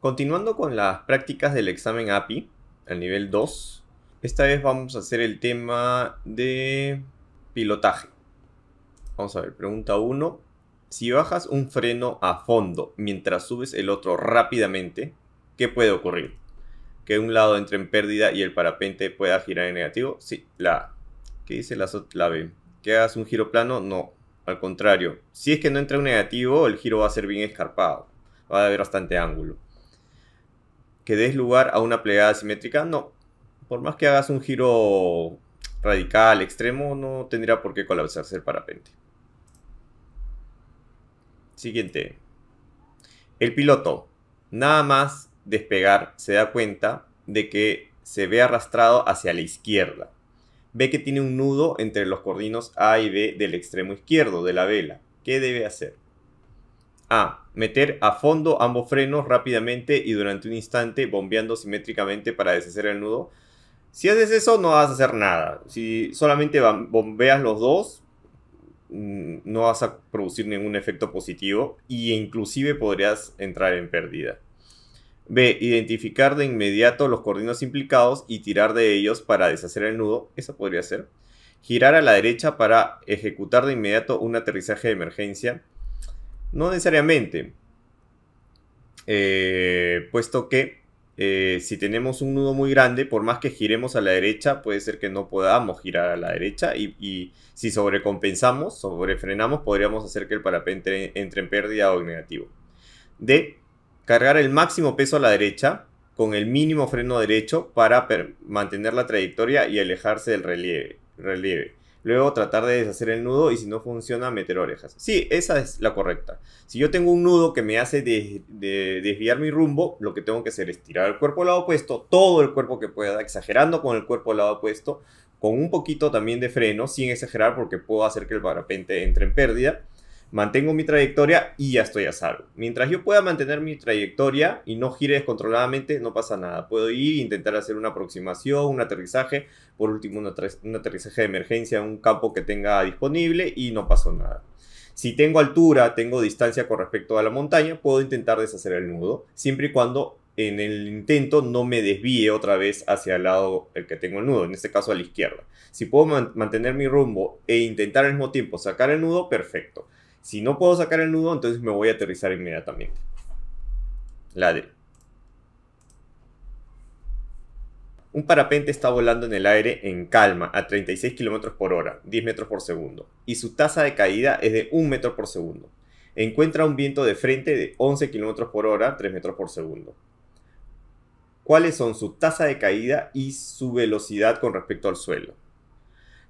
Continuando con las prácticas del examen API, al nivel 2, esta vez vamos a hacer el tema de pilotaje. Vamos a ver, pregunta 1. Si bajas un freno a fondo mientras subes el otro rápidamente, ¿qué puede ocurrir? ¿Que un lado entre en pérdida y el parapente pueda girar en negativo? Sí, la ¿Qué dice la, la B? ¿Que hagas un giro plano? No, al contrario. Si es que no entra en negativo, el giro va a ser bien escarpado. Va a haber bastante ángulo que des lugar a una plegada simétrica, no. Por más que hagas un giro radical, extremo, no tendría por qué colapsarse el parapente. Siguiente. El piloto, nada más despegar, se da cuenta de que se ve arrastrado hacia la izquierda. Ve que tiene un nudo entre los cordinos A y B del extremo izquierdo de la vela. ¿Qué debe hacer? A. Meter a fondo ambos frenos rápidamente y durante un instante bombeando simétricamente para deshacer el nudo. Si haces eso no vas a hacer nada. Si solamente bombeas los dos, mm, no vas a producir ningún efecto positivo e inclusive podrías entrar en pérdida. B. Identificar de inmediato los coordinos implicados y tirar de ellos para deshacer el nudo. Eso podría ser. Girar a la derecha para ejecutar de inmediato un aterrizaje de emergencia. No necesariamente. Eh, puesto que eh, si tenemos un nudo muy grande, por más que giremos a la derecha, puede ser que no podamos girar a la derecha. Y, si sobrecompensamos, sobrefrenamos, podríamos hacer que el parapente entre en pérdida o en negativo. De Cargar el máximo peso a la derecha con el mínimo freno derecho para mantener la trayectoria y alejarse del relieve. Luego tratar de deshacer el nudo y si no funciona, meter orejas. Sí, esa es la correcta. Si yo tengo un nudo que me hace de, desviar mi rumbo, lo que tengo que hacer es tirar el cuerpo al lado opuesto, todo el cuerpo que pueda, exagerando con el cuerpo al lado opuesto, con un poquito también de freno, sin exagerar porque puedo hacer que el parapente entre en pérdida mantengo mi trayectoria y ya estoy a salvo. Mientras yo pueda mantener mi trayectoria y no gire descontroladamente, no pasa nada. Puedo ir, e intentar hacer una aproximación, un aterrizaje, por último un aterrizaje de emergencia un campo que tenga disponible y no pasó nada. Si tengo altura, tengo distancia con respecto a la montaña, puedo intentar deshacer el nudo, siempre y cuando en el intento no me desvíe otra vez hacia el lado el que tengo el nudo, en este caso a la izquierda. Si puedo mantener mi rumbo e intentar al mismo tiempo sacar el nudo, perfecto. Si no puedo sacar el nudo, entonces me voy a aterrizar inmediatamente. Ladre. Un parapente está volando en el aire en calma a 36 km por hora, 10 metros por segundo, y su tasa de caída es de 1 metro por segundo. Encuentra un viento de frente de 11 km por hora, 3 metros por segundo. ¿Cuáles son su tasa de caída y su velocidad con respecto al suelo?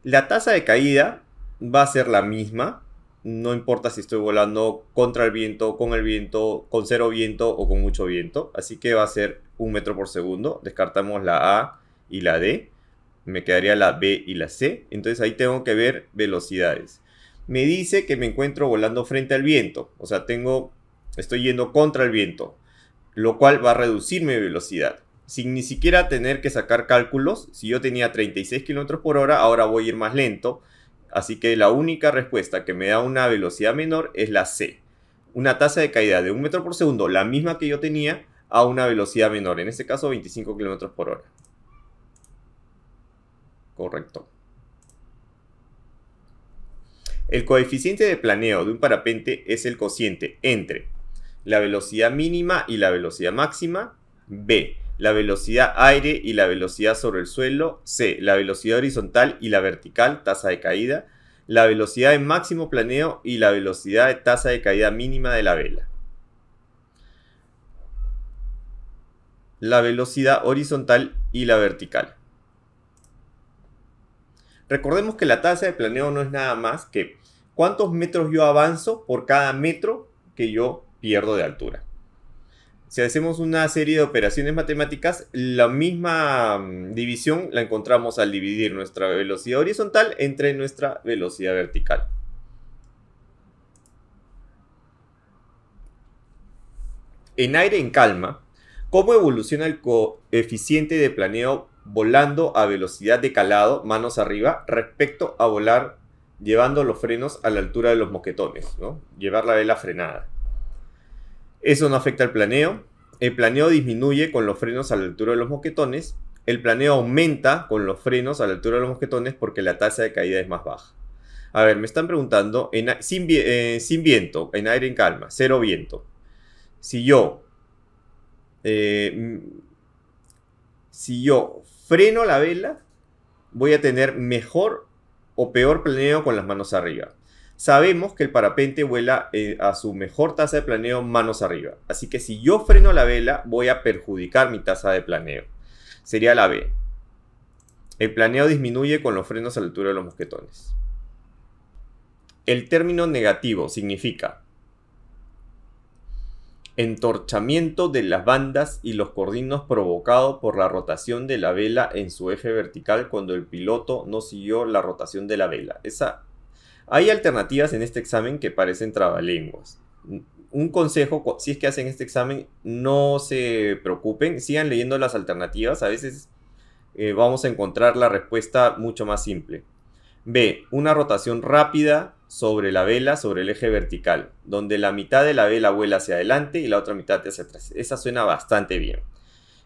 La tasa de caída va a ser la misma, no importa si estoy volando contra el viento, con el viento, con cero viento o con mucho viento. Así que va a ser un metro por segundo. Descartamos la A y la D. Me quedaría la B y la C. Entonces ahí tengo que ver velocidades. Me dice que me encuentro volando frente al viento. O sea, tengo, estoy yendo contra el viento. Lo cual va a reducir mi velocidad. Sin ni siquiera tener que sacar cálculos. Si yo tenía 36 km por hora, ahora voy a ir más lento Así que la única respuesta que me da una velocidad menor es la C. Una tasa de caída de un metro por segundo, la misma que yo tenía, a una velocidad menor. En este caso, 25 kilómetros por hora. Correcto. El coeficiente de planeo de un parapente es el cociente entre la velocidad mínima y la velocidad máxima, b, la velocidad aire y la velocidad sobre el suelo, C, la velocidad horizontal y la vertical, tasa de caída, la velocidad de máximo planeo y la velocidad de tasa de caída mínima de la vela. La velocidad horizontal y la vertical. Recordemos que la tasa de planeo no es nada más que cuántos metros yo avanzo por cada metro que yo pierdo de altura si hacemos una serie de operaciones matemáticas, la misma mm, división la encontramos al dividir nuestra velocidad horizontal entre nuestra velocidad vertical. En aire en calma, ¿cómo evoluciona el coeficiente de planeo volando a velocidad de calado, manos arriba, respecto a volar llevando los frenos a la altura de los moquetones, llevar la vela frenada? Eso no afecta al planeo. El planeo disminuye con los frenos a la altura de los moquetones. El planeo aumenta con los frenos a la altura de los moquetones porque la tasa de caída es más baja. A ver, me están preguntando, eh, sin, viento, en aire en calma, cero viento. Si yo, eh, si yo freno la vela, voy a tener mejor o peor planeo con las manos arriba. Sabemos que el parapente vuela eh, a su mejor tasa de planeo manos arriba, así que si yo freno la vela voy a perjudicar mi tasa de planeo. Sería la B. El planeo disminuye con los frenos a la altura de los mosquetones. El término negativo significa entorchamiento de las bandas y los cordinos provocado por la rotación de la vela en su eje vertical cuando el piloto no siguió la rotación de la vela. Esa hay alternativas en este examen que parecen trabalenguas. Un consejo, si es que hacen este examen, no se preocupen, sigan leyendo las alternativas, a veces eh, vamos a encontrar la respuesta mucho más simple. B. Una rotación rápida sobre la vela, sobre el eje vertical, donde la mitad de la vela vuela hacia adelante y la otra mitad hacia atrás. Esa suena bastante bien.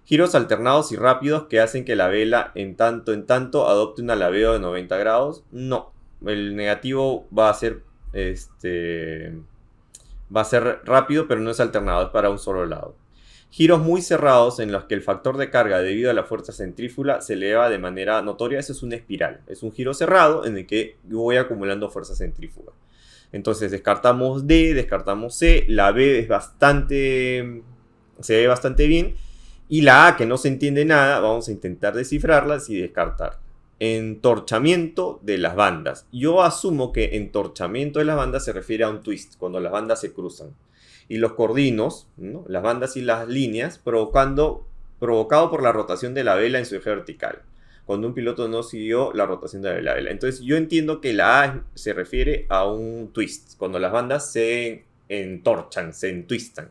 Giros alternados y rápidos que hacen que la vela en tanto en tanto adopte un alabeo de 90 grados. No, el negativo va a ser este va a ser rápido, pero no es alternado, es para un solo lado. Giros muy cerrados en los que el factor de carga debido a la fuerza centrífuga se eleva de manera notoria, eso es una espiral, es un giro cerrado en el que voy acumulando fuerza centrífuga. Entonces descartamos D, descartamos C, la B es bastante, se ve bastante bien y la A que no se entiende nada, vamos a intentar descifrarla y descartar entorchamiento de las bandas. Yo asumo que entorchamiento de las bandas se refiere a un twist, cuando las bandas se cruzan. Y los cordinos, las bandas y las líneas, provocando, provocado por la rotación de la vela en su eje vertical. Cuando un piloto no siguió la rotación de la vela. Entonces yo entiendo que la A se refiere a un twist, cuando las bandas se entorchan, se entwistan.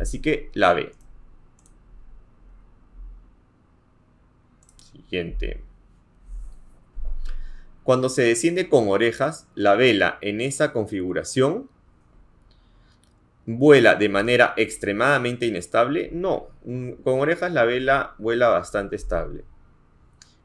Así que la B. Siguiente. Cuando se desciende con orejas, la vela en esa configuración vuela de manera extremadamente inestable. No, con orejas la vela vuela bastante estable.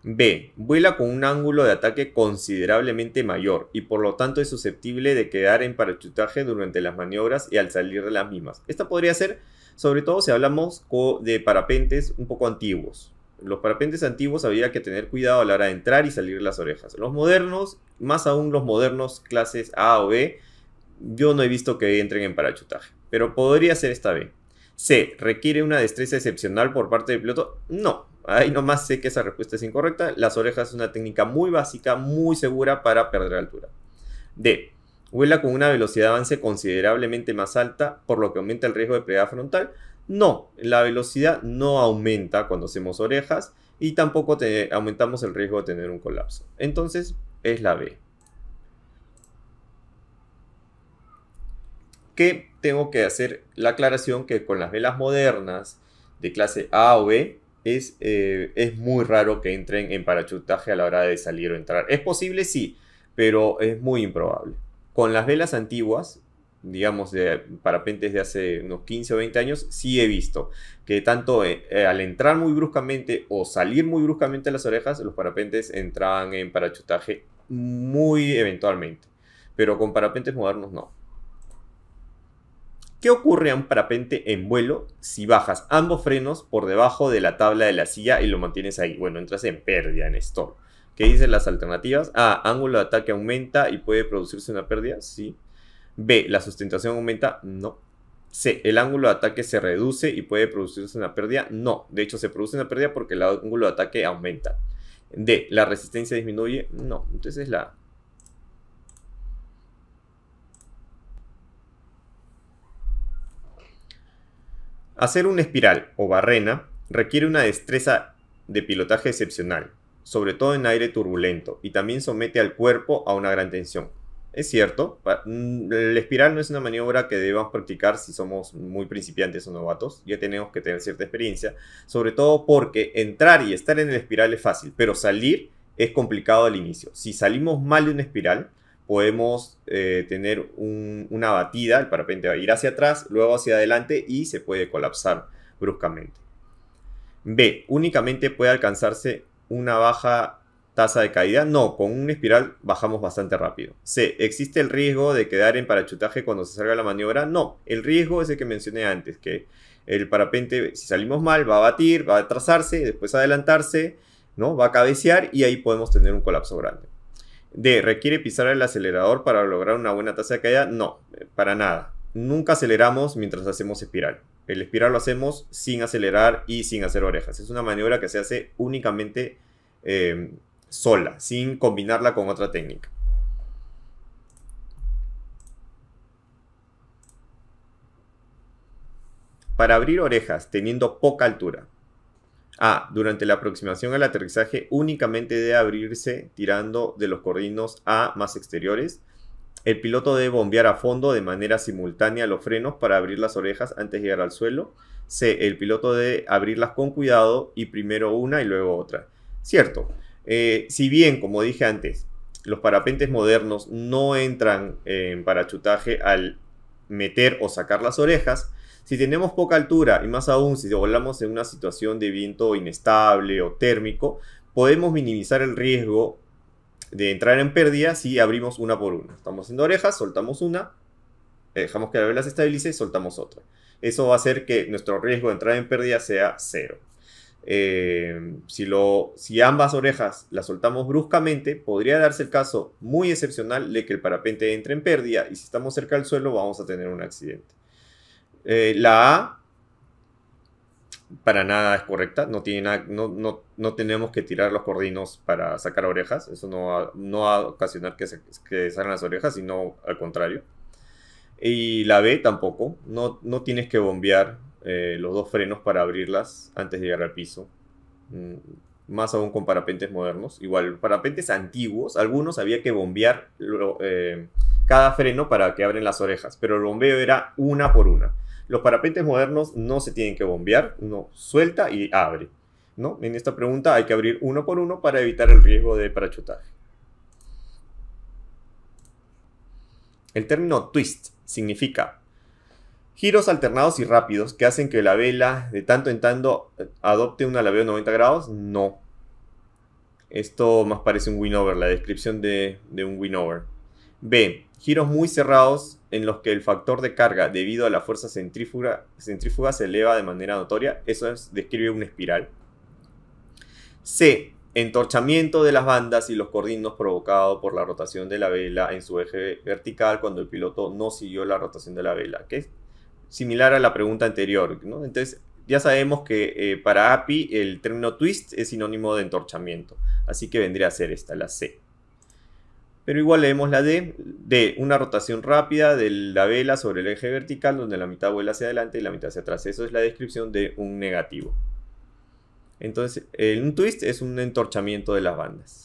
B. Vuela con un ángulo de ataque considerablemente mayor y por lo tanto es susceptible de quedar en parachutaje durante las maniobras y al salir de las mismas. Esta podría ser sobre todo si hablamos de parapentes un poco antiguos los parapentes antiguos había que tener cuidado a la hora de entrar y salir las orejas. Los modernos, más aún los modernos clases A o B, yo no he visto que entren en parachutaje, pero podría ser esta B. C. ¿Requiere una destreza excepcional por parte del piloto? No. Ahí nomás sé que esa respuesta es incorrecta. Las orejas es una técnica muy básica, muy segura para perder altura. D. Vuela con una velocidad de avance considerablemente más alta, por lo que aumenta el riesgo de pelea frontal. No, la velocidad no aumenta cuando hacemos orejas y tampoco aumentamos el riesgo de tener un colapso. Entonces es la B. Que tengo que hacer la aclaración que con las velas modernas de clase A o B es, eh, es muy raro que entren en parachutaje a la hora de salir o entrar. Es posible, sí, pero es muy improbable. Con las velas antiguas digamos, de parapentes de hace unos 15 o 20 años, sí he visto que tanto eh, eh, al entrar muy bruscamente o salir muy bruscamente a las orejas, los parapentes entraban en parachutaje muy eventualmente. Pero con parapentes modernos no. ¿Qué ocurre a un parapente en vuelo si bajas ambos frenos por debajo de la tabla de la silla y lo mantienes ahí? Bueno, entras en pérdida, en store. ¿Qué dicen las alternativas? Ah, ángulo de ataque aumenta y puede producirse una pérdida. Sí, B. La sustentación aumenta. No. C. El ángulo de ataque se reduce y puede producirse una pérdida. No. De hecho, se produce una pérdida porque el ángulo de ataque aumenta. D. La resistencia disminuye. No. Entonces la... Hacer una espiral o barrena requiere una destreza de pilotaje excepcional, sobre todo en aire turbulento, y también somete al cuerpo a una gran tensión es cierto. la mm, espiral no es una maniobra que debamos practicar si somos muy principiantes o novatos. Ya tenemos que tener cierta experiencia. Sobre todo porque entrar y estar en el espiral es fácil, pero salir es complicado al inicio. Si salimos mal de una espiral, podemos eh, tener una batida. El parapente va a ir hacia atrás, luego hacia adelante y se puede colapsar bruscamente. B. Únicamente puede alcanzarse una baja tasa de caída. No, con un espiral bajamos bastante rápido. C. ¿Existe el riesgo de quedar en parachutaje cuando se salga la maniobra? No, el riesgo es el que mencioné antes, que el parapente, si salimos mal, va a batir, va a trazarse, después adelantarse, ¿no? va a cabecear y ahí podemos tener un colapso grande. D. ¿Requiere pisar el acelerador para lograr una buena tasa de caída? No, para nada. Nunca aceleramos mientras hacemos espiral. El espiral lo hacemos sin acelerar y sin hacer orejas. Es una maniobra que se hace únicamente eh, sola, sin combinarla con otra técnica. Para abrir orejas teniendo poca altura. A. Durante la aproximación al aterrizaje únicamente debe abrirse tirando de los cordinos A más exteriores. El piloto debe bombear a fondo de manera simultánea los frenos para abrir las orejas antes de llegar al suelo. C. El piloto debe abrirlas con cuidado y primero una y luego otra. Cierto, eh, si bien, como dije antes, los parapentes modernos no entran eh, en parachutaje al meter o sacar las orejas, si tenemos poca altura y más aún si volamos en una situación de viento inestable o térmico, podemos minimizar el riesgo de entrar en pérdida si abrimos una por una. Estamos haciendo orejas, soltamos una, eh, dejamos que la vela se estabilice y soltamos otra. Eso va a hacer que nuestro riesgo de entrar en pérdida sea cero. Eh, si, ambas orejas las soltamos bruscamente, podría darse el caso muy excepcional de que el parapente entre en pérdida y si estamos cerca del suelo vamos a tener un accidente. Eh, la A para nada es correcta, no, tenemos que tirar los cordinos para sacar orejas, eso no va, a ocasionar que, salgan las orejas, sino al contrario. Y la B tampoco, no tienes que bombear eh, los dos frenos para abrirlas antes de llegar al piso. Mm, más aún con parapentes modernos. Igual, parapentes antiguos, algunos había que bombear eh, cada freno para que abren las orejas, pero el bombeo era una por una. Los parapentes modernos no se tienen que bombear, uno suelta y abre. ¿no? En esta pregunta hay que abrir uno por uno para evitar el riesgo de parachutaje. El término twist significa Giros alternados y rápidos que hacen que la vela de tanto en tanto adopte un alaveo de 90 grados, no. Esto más parece un over, la descripción de, un un over. B. Giros muy cerrados en los que el factor de carga debido a la fuerza centrífuga, centrífuga se eleva de manera notoria. Eso describe una espiral. C. Entorchamiento de las bandas y los cordinos provocado por la rotación de la vela en su eje vertical cuando el piloto no siguió la rotación de la vela similar a la pregunta anterior, ¿no? Entonces, ya sabemos que eh, para API el término twist es sinónimo de entorchamiento, así que vendría a ser esta, la C. Pero igual leemos la D, de una rotación rápida de la vela sobre el eje vertical, donde la mitad vuela hacia adelante y la mitad hacia atrás. Eso es la descripción de un negativo. Entonces, un twist es un entorchamiento de las bandas.